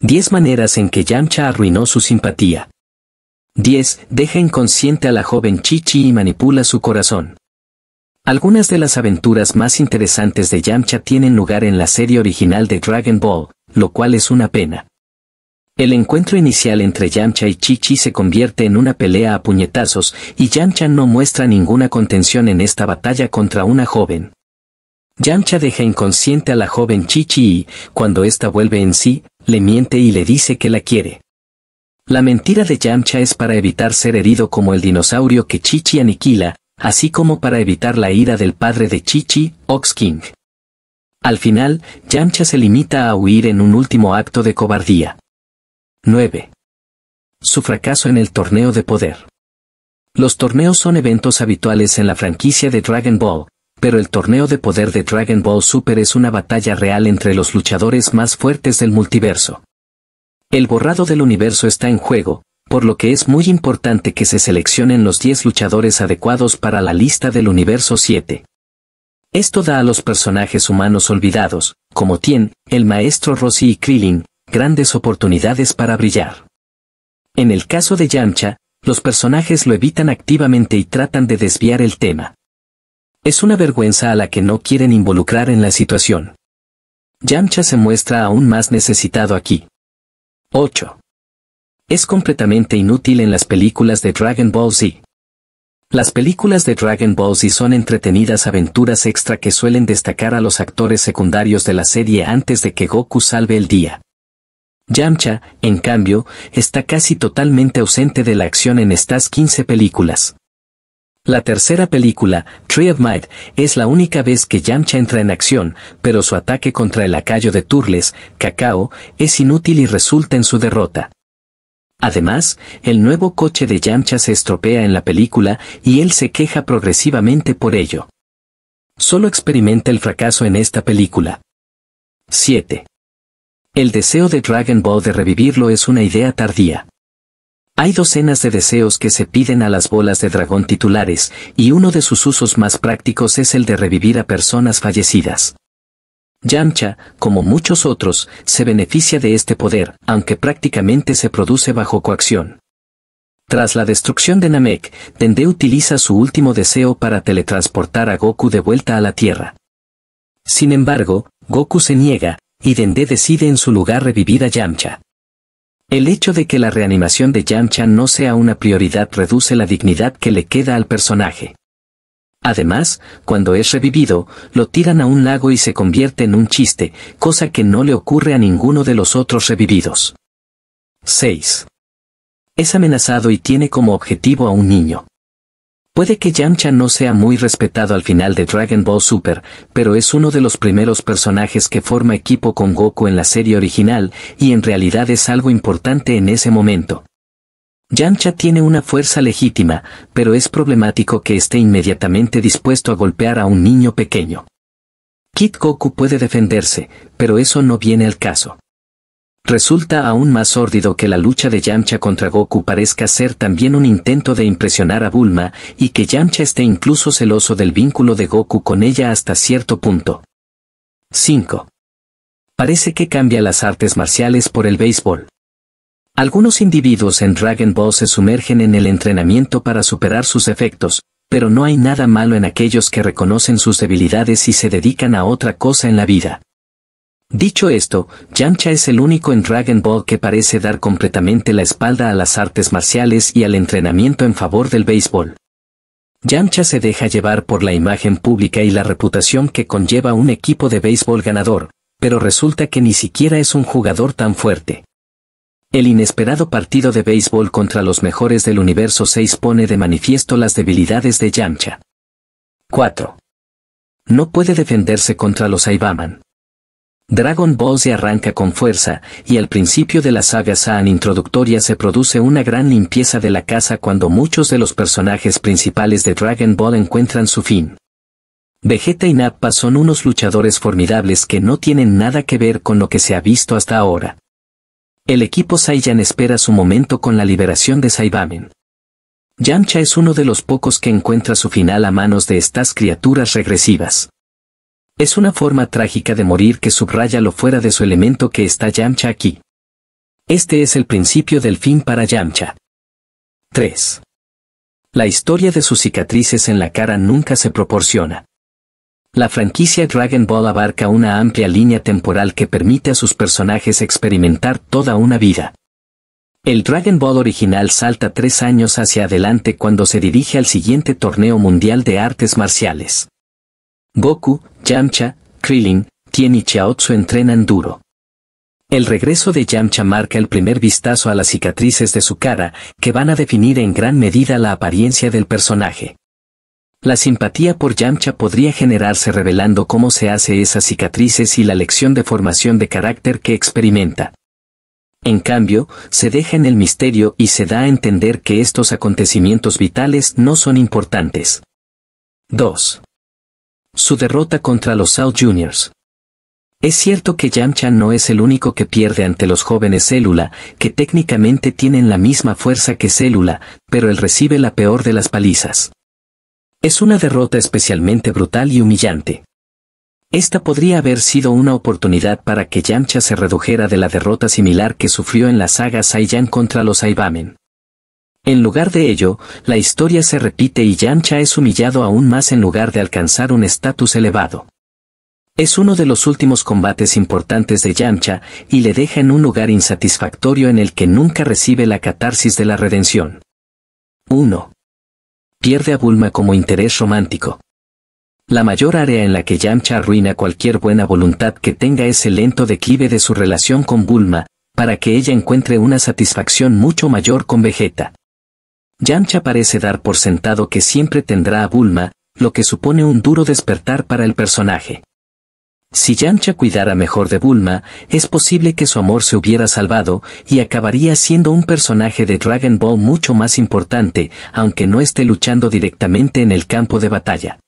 10 maneras en que Yamcha arruinó su simpatía. 10. Deja inconsciente a la joven Chichi y manipula su corazón. Algunas de las aventuras más interesantes de Yamcha tienen lugar en la serie original de Dragon Ball, lo cual es una pena. El encuentro inicial entre Yamcha y Chichi se convierte en una pelea a puñetazos, y Yamcha no muestra ninguna contención en esta batalla contra una joven. Yamcha deja inconsciente a la joven Chichi y, cuando esta vuelve en sí, le miente y le dice que la quiere. La mentira de Yamcha es para evitar ser herido como el dinosaurio que Chichi aniquila, así como para evitar la ira del padre de Chichi, Ox King. Al final, Yamcha se limita a huir en un último acto de cobardía. 9. Su fracaso en el torneo de poder. Los torneos son eventos habituales en la franquicia de Dragon Ball, pero el torneo de poder de Dragon Ball Super es una batalla real entre los luchadores más fuertes del multiverso. El borrado del universo está en juego, por lo que es muy importante que se seleccionen los 10 luchadores adecuados para la lista del universo 7. Esto da a los personajes humanos olvidados, como Tien, el maestro Rossi y Krillin, grandes oportunidades para brillar. En el caso de Yamcha, los personajes lo evitan activamente y tratan de desviar el tema. Es una vergüenza a la que no quieren involucrar en la situación. Yamcha se muestra aún más necesitado aquí. 8. Es completamente inútil en las películas de Dragon Ball Z. Las películas de Dragon Ball Z son entretenidas aventuras extra que suelen destacar a los actores secundarios de la serie antes de que Goku salve el día. Yamcha, en cambio, está casi totalmente ausente de la acción en estas 15 películas. La tercera película, Tree of Might, es la única vez que Yamcha entra en acción, pero su ataque contra el lacayo de Turles, Cacao, es inútil y resulta en su derrota. Además, el nuevo coche de Yamcha se estropea en la película y él se queja progresivamente por ello. Solo experimenta el fracaso en esta película. 7. El deseo de Dragon Ball de revivirlo es una idea tardía. Hay docenas de deseos que se piden a las bolas de dragón titulares, y uno de sus usos más prácticos es el de revivir a personas fallecidas. Yamcha, como muchos otros, se beneficia de este poder, aunque prácticamente se produce bajo coacción. Tras la destrucción de Namek, Dende utiliza su último deseo para teletransportar a Goku de vuelta a la Tierra. Sin embargo, Goku se niega, y Dende decide en su lugar revivir a Yamcha. El hecho de que la reanimación de Yamcha no sea una prioridad reduce la dignidad que le queda al personaje. Además, cuando es revivido, lo tiran a un lago y se convierte en un chiste, cosa que no le ocurre a ninguno de los otros revividos. 6. Es amenazado y tiene como objetivo a un niño. Puede que Yamcha no sea muy respetado al final de Dragon Ball Super, pero es uno de los primeros personajes que forma equipo con Goku en la serie original y en realidad es algo importante en ese momento. Yamcha tiene una fuerza legítima, pero es problemático que esté inmediatamente dispuesto a golpear a un niño pequeño. Kid Goku puede defenderse, pero eso no viene al caso. Resulta aún más sórdido que la lucha de Yamcha contra Goku parezca ser también un intento de impresionar a Bulma y que Yamcha esté incluso celoso del vínculo de Goku con ella hasta cierto punto. 5. Parece que cambia las artes marciales por el béisbol. Algunos individuos en Dragon Ball se sumergen en el entrenamiento para superar sus efectos, pero no hay nada malo en aquellos que reconocen sus debilidades y se dedican a otra cosa en la vida. Dicho esto, Yamcha es el único en Dragon Ball que parece dar completamente la espalda a las artes marciales y al entrenamiento en favor del béisbol. Yamcha se deja llevar por la imagen pública y la reputación que conlleva un equipo de béisbol ganador, pero resulta que ni siquiera es un jugador tan fuerte. El inesperado partido de béisbol contra los mejores del universo 6 pone de manifiesto las debilidades de Yamcha. 4. No puede defenderse contra los Aibaman. Dragon Ball se arranca con fuerza, y al principio de la saga San introductoria se produce una gran limpieza de la casa cuando muchos de los personajes principales de Dragon Ball encuentran su fin. Vegeta y Nappa son unos luchadores formidables que no tienen nada que ver con lo que se ha visto hasta ahora. El equipo Saiyan espera su momento con la liberación de Saibamen. Yamcha es uno de los pocos que encuentra su final a manos de estas criaturas regresivas. Es una forma trágica de morir que subraya lo fuera de su elemento que está Yamcha aquí. Este es el principio del fin para Yamcha. 3. La historia de sus cicatrices en la cara nunca se proporciona. La franquicia Dragon Ball abarca una amplia línea temporal que permite a sus personajes experimentar toda una vida. El Dragon Ball original salta tres años hacia adelante cuando se dirige al siguiente torneo mundial de artes marciales. Goku, Yamcha, Krillin, Tien y Chaozu entrenan duro. El regreso de Yamcha marca el primer vistazo a las cicatrices de su cara, que van a definir en gran medida la apariencia del personaje. La simpatía por Yamcha podría generarse revelando cómo se hace esas cicatrices y la lección de formación de carácter que experimenta. En cambio, se deja en el misterio y se da a entender que estos acontecimientos vitales no son importantes. 2 su derrota contra los South Juniors. Es cierto que Yamcha no es el único que pierde ante los jóvenes Célula, que técnicamente tienen la misma fuerza que Célula, pero él recibe la peor de las palizas. Es una derrota especialmente brutal y humillante. Esta podría haber sido una oportunidad para que Yamcha se redujera de la derrota similar que sufrió en la saga Saiyan contra los Aibamen. En lugar de ello, la historia se repite y Yamcha es humillado aún más en lugar de alcanzar un estatus elevado. Es uno de los últimos combates importantes de Yamcha y le deja en un lugar insatisfactorio en el que nunca recibe la catarsis de la redención. 1. Pierde a Bulma como interés romántico. La mayor área en la que Yamcha arruina cualquier buena voluntad que tenga es el lento declive de su relación con Bulma, para que ella encuentre una satisfacción mucho mayor con Vegeta. Yamcha parece dar por sentado que siempre tendrá a Bulma, lo que supone un duro despertar para el personaje. Si Yamcha cuidara mejor de Bulma, es posible que su amor se hubiera salvado y acabaría siendo un personaje de Dragon Ball mucho más importante, aunque no esté luchando directamente en el campo de batalla.